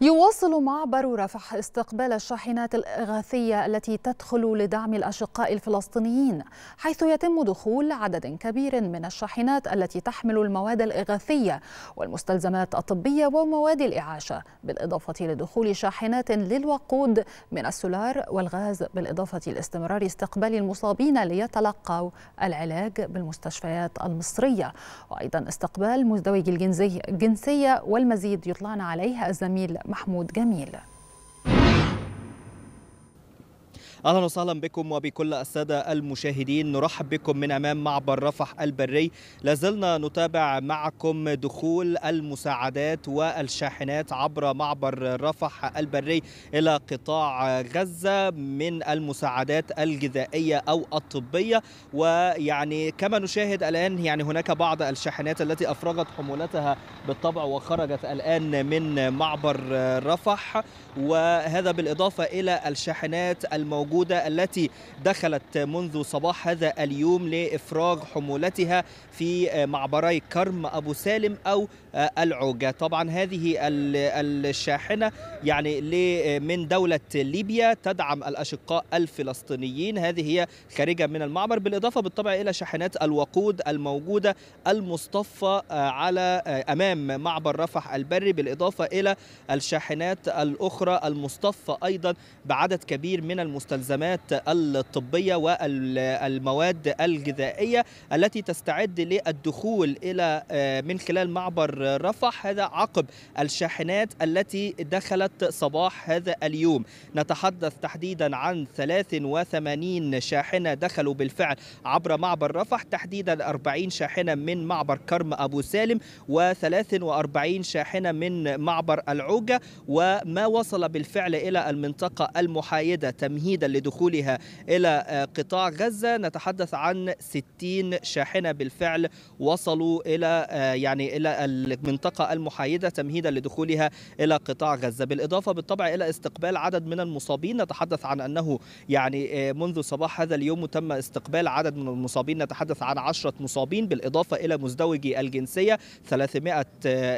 يواصل معبر رفح استقبال الشاحنات الإغاثية التي تدخل لدعم الأشقاء الفلسطينيين حيث يتم دخول عدد كبير من الشاحنات التي تحمل المواد الإغاثية والمستلزمات الطبية ومواد الإعاشة بالإضافة لدخول شاحنات للوقود من السولار والغاز بالإضافة لاستمرار استقبال المصابين ليتلقوا العلاج بالمستشفيات المصرية وأيضا استقبال مزدوجي الجنسية والمزيد يطلعنا عليه الزميل محمود جميل اهلا وسهلا بكم وبكل الساده المشاهدين نرحب بكم من امام معبر رفح البري لازلنا نتابع معكم دخول المساعدات والشاحنات عبر معبر رفح البري الى قطاع غزه من المساعدات الغذائيه او الطبيه ويعني كما نشاهد الان يعني هناك بعض الشاحنات التي افرغت حمولتها بالطبع وخرجت الان من معبر رفح وهذا بالاضافه الى الشاحنات الموجوده الموجودة التي دخلت منذ صباح هذا اليوم لإفراغ حمولتها في معبري كرم أبو سالم أو العوجة طبعا هذه الشاحنة يعني من دولة ليبيا تدعم الأشقاء الفلسطينيين هذه هي خارجة من المعبر بالإضافة بالطبع إلى شاحنات الوقود الموجودة المصطفى على أمام معبر رفح البري بالإضافة إلى الشاحنات الأخرى المصطفى أيضا بعدد كبير من المستلزمات المستلزمات الطبية والمواد الغذائية التي تستعد للدخول إلى آه، من خلال معبر رفح هذا عقب الشاحنات التي دخلت صباح هذا اليوم نتحدث تحديدا عن 83 شاحنة دخلوا بالفعل عبر معبر رفح تحديدا 40 شاحنة من معبر كرم أبو سالم و43 شاحنة من معبر العوجة وما وصل بالفعل إلى المنطقة المحايدة تمهيدا لدخولها إلى آه، قطاع غزة نتحدث عن 60 شاحنة بالفعل وصلوا إلى آه، يعني إلى المنطقة المحايدة تمهيدا لدخولها إلى قطاع غزة بالإضافة بالطبع إلى استقبال عدد من المصابين نتحدث عن أنه يعني آه، منذ صباح هذا اليوم تم استقبال عدد من المصابين نتحدث عن 10 مصابين بالإضافة إلى مزدوجي الجنسية 300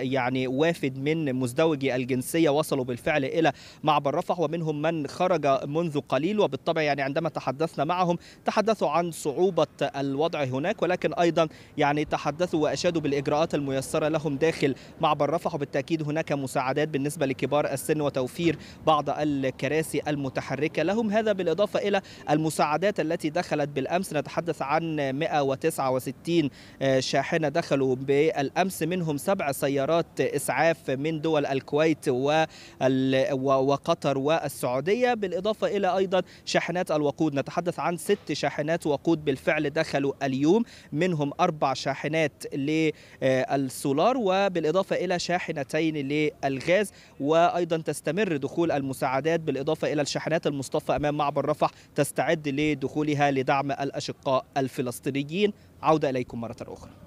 يعني وافد من مزدوجي الجنسية وصلوا بالفعل إلى معبر رفح ومنهم من خرج منذ قليل إسرائيل وبالطبع يعني عندما تحدثنا معهم تحدثوا عن صعوبة الوضع هناك ولكن أيضا يعني تحدثوا وأشادوا بالإجراءات الميسرة لهم داخل معبر رفح وبالتأكيد هناك مساعدات بالنسبة لكبار السن وتوفير بعض الكراسي المتحركة لهم هذا بالإضافة إلى المساعدات التي دخلت بالأمس نتحدث عن 169 شاحنة دخلوا بالأمس منهم سبع سيارات إسعاف من دول الكويت وقطر والسعودية بالإضافة إلى أيضا شاحنات الوقود نتحدث عن ست شاحنات وقود بالفعل دخلوا اليوم منهم أربع شاحنات للسولار وبالإضافة إلى شاحنتين للغاز وأيضا تستمر دخول المساعدات بالإضافة إلى الشاحنات المصطفى أمام معبر رفح تستعد لدخولها لدعم الأشقاء الفلسطينيين عودة إليكم مرة أخرى